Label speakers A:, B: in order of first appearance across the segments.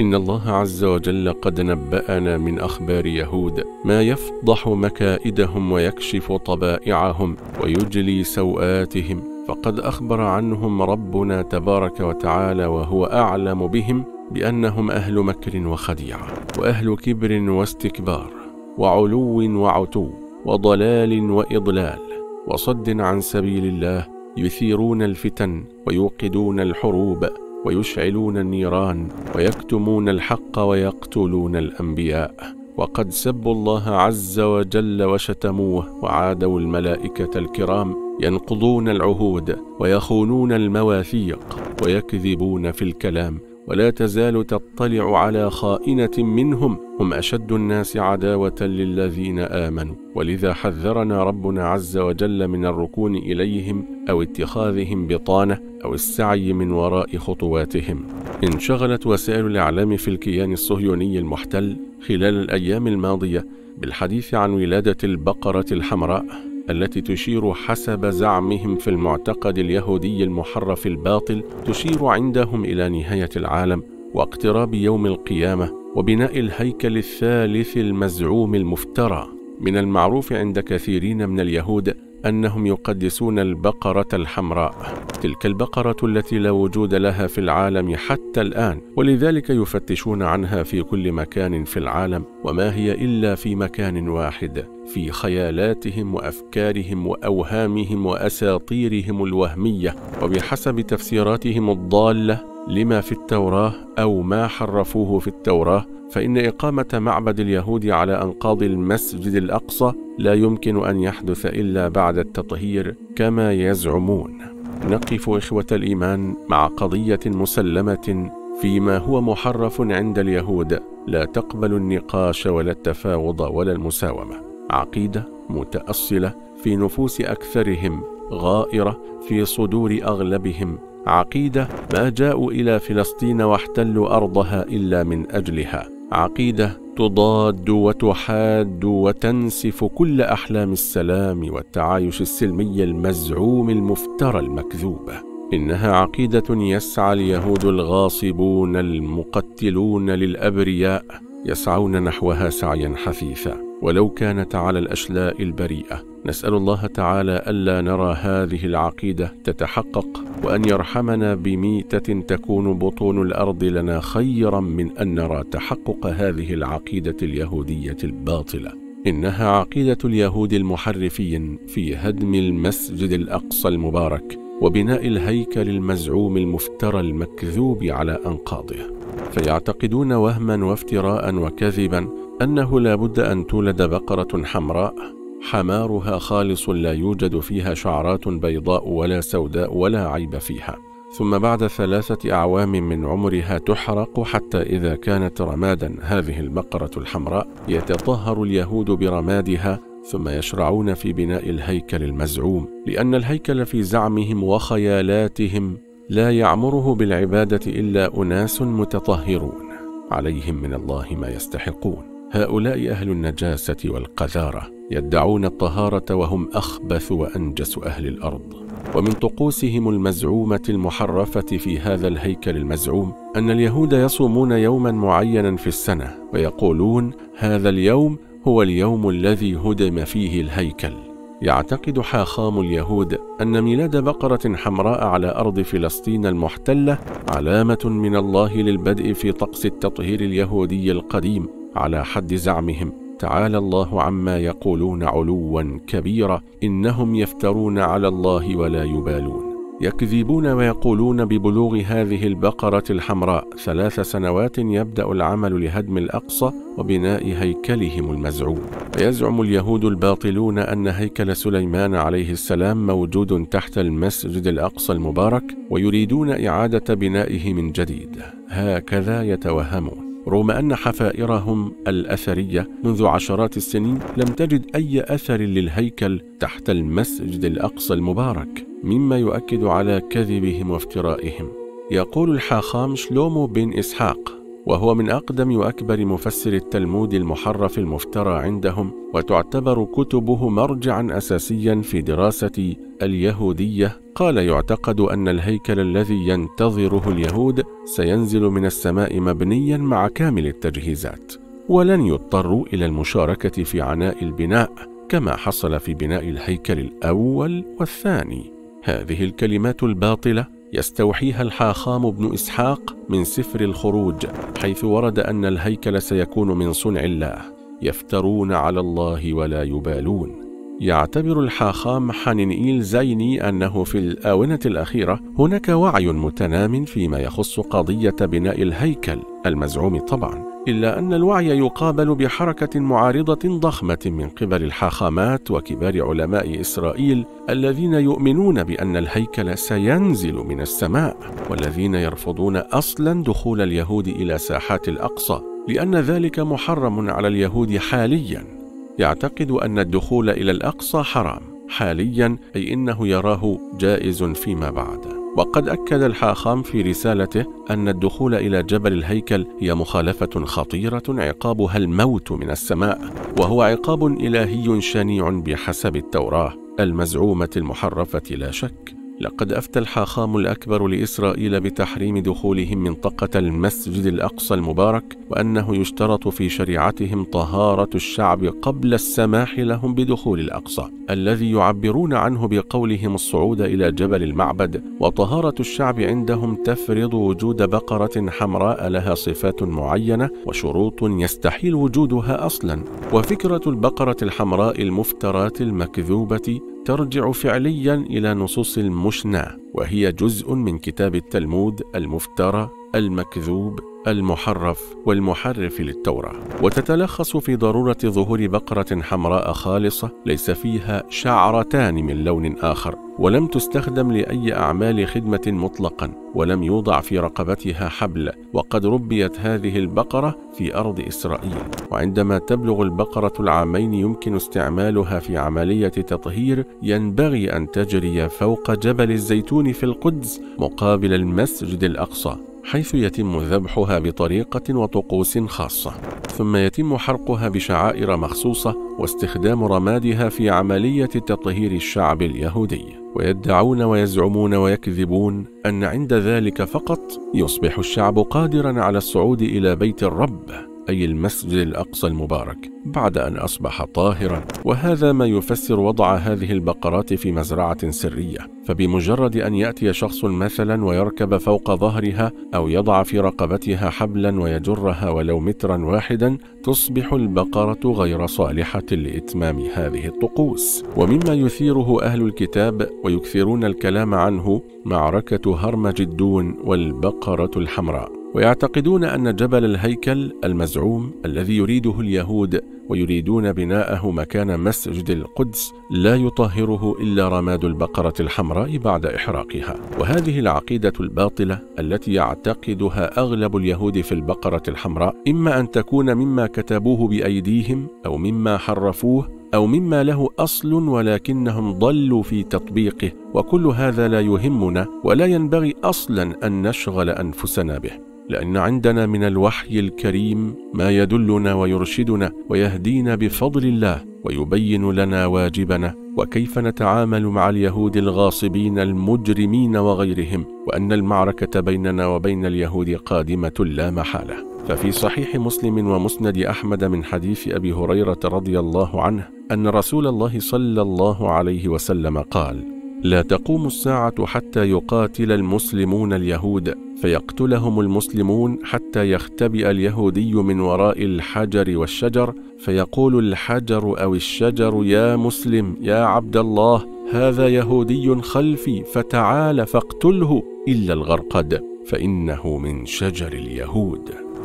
A: إن الله عز وجل قد نبأنا من أخبار يهود ما يفضح مكائدهم ويكشف طبائعهم ويجلي سوآتهم فقد أخبر عنهم ربنا تبارك وتعالى وهو أعلم بهم بأنهم أهل مكر وخديعة وأهل كبر واستكبار وعلو وعتو وضلال وإضلال وصد عن سبيل الله يثيرون الفتن ويوقدون الحروب ويشعلون النيران ويكتمون الحق ويقتلون الانبياء وقد سبوا الله عز وجل وشتموه وعادوا الملائكه الكرام ينقضون العهود ويخونون المواثيق ويكذبون في الكلام ولا تزال تطلع على خائنة منهم هم أشد الناس عداوة للذين آمنوا ولذا حذرنا ربنا عز وجل من الركون إليهم أو اتخاذهم بطانة أو السعي من وراء خطواتهم انشغلت وسائل الإعلام في الكيان الصهيوني المحتل خلال الأيام الماضية بالحديث عن ولادة البقرة الحمراء التي تشير حسب زعمهم في المعتقد اليهودي المحرف الباطل تشير عندهم إلى نهاية العالم واقتراب يوم القيامة وبناء الهيكل الثالث المزعوم المفترى من المعروف عند كثيرين من اليهود أنهم يقدسون البقرة الحمراء تلك البقرة التي لا وجود لها في العالم حتى الآن ولذلك يفتشون عنها في كل مكان في العالم وما هي إلا في مكان واحد في خيالاتهم وأفكارهم وأوهامهم وأساطيرهم الوهمية وبحسب تفسيراتهم الضالة لما في التوراة أو ما حرفوه في التوراة فإن إقامة معبد اليهود على أنقاض المسجد الأقصى لا يمكن أن يحدث إلا بعد التطهير كما يزعمون. نقف إخوة الإيمان مع قضية مسلمة فيما هو محرف عند اليهود لا تقبل النقاش ولا التفاوض ولا المساومة. عقيدة متأصلة في نفوس أكثرهم، غائرة في صدور أغلبهم، عقيدة ما جاءوا إلى فلسطين واحتلوا أرضها إلا من أجلها عقيده تضاد وتحاد وتنسف كل احلام السلام والتعايش السلمي المزعوم المفترى المكذوبه انها عقيده يسعى اليهود الغاصبون المقتلون للابرياء يسعون نحوها سعيا حثيثا ولو كانت على الاشلاء البريئه نسال الله تعالى الا نرى هذه العقيده تتحقق وان يرحمنا بميته تكون بطون الارض لنا خيرا من ان نرى تحقق هذه العقيده اليهوديه الباطله انها عقيده اليهود المحرفين في هدم المسجد الاقصى المبارك وبناء الهيكل المزعوم المفترى المكذوب على انقاضه فيعتقدون وهما وافتراء وكذبا أنه لا بد أن تولد بقرة حمراء حمارها خالص لا يوجد فيها شعرات بيضاء ولا سوداء ولا عيب فيها ثم بعد ثلاثة أعوام من عمرها تحرق حتى إذا كانت رمادا هذه البقرة الحمراء يتطهر اليهود برمادها ثم يشرعون في بناء الهيكل المزعوم لأن الهيكل في زعمهم وخيالاتهم لا يعمره بالعبادة إلا أناس متطهرون عليهم من الله ما يستحقون هؤلاء أهل النجاسة والقذارة يدعون الطهارة وهم أخبث وأنجس أهل الأرض ومن طقوسهم المزعومة المحرفة في هذا الهيكل المزعوم أن اليهود يصومون يوما معينا في السنة ويقولون هذا اليوم هو اليوم الذي هدم فيه الهيكل يعتقد حاخام اليهود أن ميلاد بقرة حمراء على أرض فلسطين المحتلة علامة من الله للبدء في طقس التطهير اليهودي القديم على حد زعمهم تعالى الله عما يقولون علوا كبيرا انهم يفترون على الله ولا يبالون يكذبون ويقولون ببلوغ هذه البقره الحمراء ثلاث سنوات يبدا العمل لهدم الاقصى وبناء هيكلهم المزعوم ويزعم اليهود الباطلون ان هيكل سليمان عليه السلام موجود تحت المسجد الاقصى المبارك ويريدون اعاده بنائه من جديد هكذا يتوهمون رغم أن حفائرهم الأثرية منذ عشرات السنين لم تجد أي أثر للهيكل تحت المسجد الأقصى المبارك مما يؤكد على كذبهم وافترائهم يقول الحاخام شلومو بن إسحاق وهو من أقدم وأكبر مفسر التلمود المحرف المفترى عندهم وتعتبر كتبه مرجعا أساسيا في دراسة اليهودية قال يعتقد أن الهيكل الذي ينتظره اليهود سينزل من السماء مبنيا مع كامل التجهيزات ولن يضطروا إلى المشاركة في عناء البناء كما حصل في بناء الهيكل الأول والثاني هذه الكلمات الباطلة يستوحيها الحاخام بن إسحاق من سفر الخروج حيث ورد أن الهيكل سيكون من صنع الله يفترون على الله ولا يبالون يعتبر الحاخام حنينئيل زيني أنه في الآونة الأخيرة هناك وعي متنام فيما يخص قضية بناء الهيكل المزعوم طبعاً إلا أن الوعي يقابل بحركة معارضة ضخمة من قبل الحاخامات وكبار علماء إسرائيل الذين يؤمنون بأن الهيكل سينزل من السماء والذين يرفضون أصلا دخول اليهود إلى ساحات الأقصى لأن ذلك محرم على اليهود حاليا يعتقد أن الدخول إلى الأقصى حرام حاليا أي إنه يراه جائز فيما بعد وقد أكد الحاخام في رسالته أن الدخول إلى جبل الهيكل هي مخالفة خطيرة عقابها الموت من السماء وهو عقاب إلهي شنيع بحسب التوراة المزعومة المحرفة لا شك لقد أفتى الحاخام الأكبر لإسرائيل بتحريم دخولهم منطقة المسجد الأقصى المبارك وأنه يشترط في شريعتهم طهارة الشعب قبل السماح لهم بدخول الأقصى الذي يعبرون عنه بقولهم الصعود إلى جبل المعبد وطهارة الشعب عندهم تفرض وجود بقرة حمراء لها صفات معينة وشروط يستحيل وجودها أصلا وفكرة البقرة الحمراء المفترات المكذوبة ترجع فعليا إلى نصوص المشنى وهي جزء من كتاب التلمود المفترى المكذوب المحرف والمحرف للتوراة وتتلخص في ضرورة ظهور بقرة حمراء خالصة ليس فيها شعرتان من لون آخر ولم تستخدم لأي أعمال خدمة مطلقا ولم يوضع في رقبتها حبل وقد ربيت هذه البقرة في أرض إسرائيل وعندما تبلغ البقرة العامين يمكن استعمالها في عملية تطهير ينبغي أن تجري فوق جبل الزيتون في القدس مقابل المسجد الأقصى حيث يتم ذبحها بطريقة وطقوس خاصة ثم يتم حرقها بشعائر مخصوصة واستخدام رمادها في عملية تطهير الشعب اليهودي ويدعون ويزعمون ويكذبون أن عند ذلك فقط يصبح الشعب قادرا على الصعود إلى بيت الرب أي المسجد الأقصى المبارك بعد أن أصبح طاهرا وهذا ما يفسر وضع هذه البقرات في مزرعة سرية فبمجرد أن يأتي شخص مثلا ويركب فوق ظهرها أو يضع في رقبتها حبلا ويجرها ولو مترا واحدا تصبح البقرة غير صالحة لإتمام هذه الطقوس ومما يثيره أهل الكتاب ويكثرون الكلام عنه معركة هرمجدون والبقرة الحمراء ويعتقدون أن جبل الهيكل المزعوم الذي يريده اليهود ويريدون بناءه مكان مسجد القدس لا يطهره إلا رماد البقرة الحمراء بعد إحراقها وهذه العقيدة الباطلة التي يعتقدها أغلب اليهود في البقرة الحمراء إما أن تكون مما كتبوه بأيديهم أو مما حرفوه أو مما له أصل ولكنهم ضلوا في تطبيقه وكل هذا لا يهمنا ولا ينبغي أصلا أن نشغل أنفسنا به لان عندنا من الوحي الكريم ما يدلنا ويرشدنا ويهدينا بفضل الله ويبين لنا واجبنا وكيف نتعامل مع اليهود الغاصبين المجرمين وغيرهم وان المعركه بيننا وبين اليهود قادمه لا محاله ففي صحيح مسلم ومسند احمد من حديث ابي هريره رضي الله عنه ان رسول الله صلى الله عليه وسلم قال لا تقوم الساعة حتى يقاتل المسلمون اليهود فيقتلهم المسلمون حتى يختبئ اليهودي من وراء الحجر والشجر فيقول الحجر أو الشجر يا مسلم يا عبد الله هذا يهودي خلفي فتعال فاقتله إلا الغرقد فإنه من شجر اليهود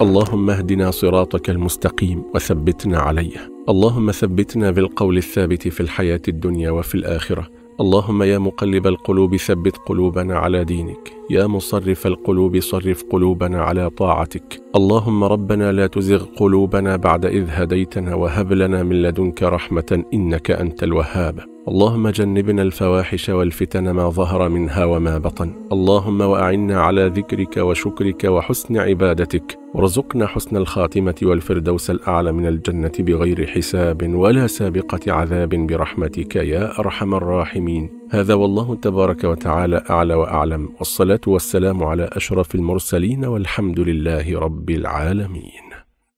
A: اللهم اهدنا صراطك المستقيم وثبتنا عليه اللهم ثبتنا بالقول الثابت في الحياة الدنيا وفي الآخرة اللهم يا مقلب القلوب ثبت قلوبنا على دينك يا مصرف القلوب صرف قلوبنا على طاعتك اللهم ربنا لا تزغ قلوبنا بعد إذ هديتنا وهب لنا من لدنك رحمة إنك أنت الوهاب اللهم جنبنا الفواحش والفتن ما ظهر منها وما بطن اللهم وأعنا على ذكرك وشكرك وحسن عبادتك وارزقنا حسن الخاتمة والفردوس الأعلى من الجنة بغير حساب ولا سابقة عذاب برحمتك يا أرحم الراحمين هذا والله تبارك وتعالى أعلى وأعلم والصلاة والسلام على أشرف المرسلين والحمد لله رب العالمين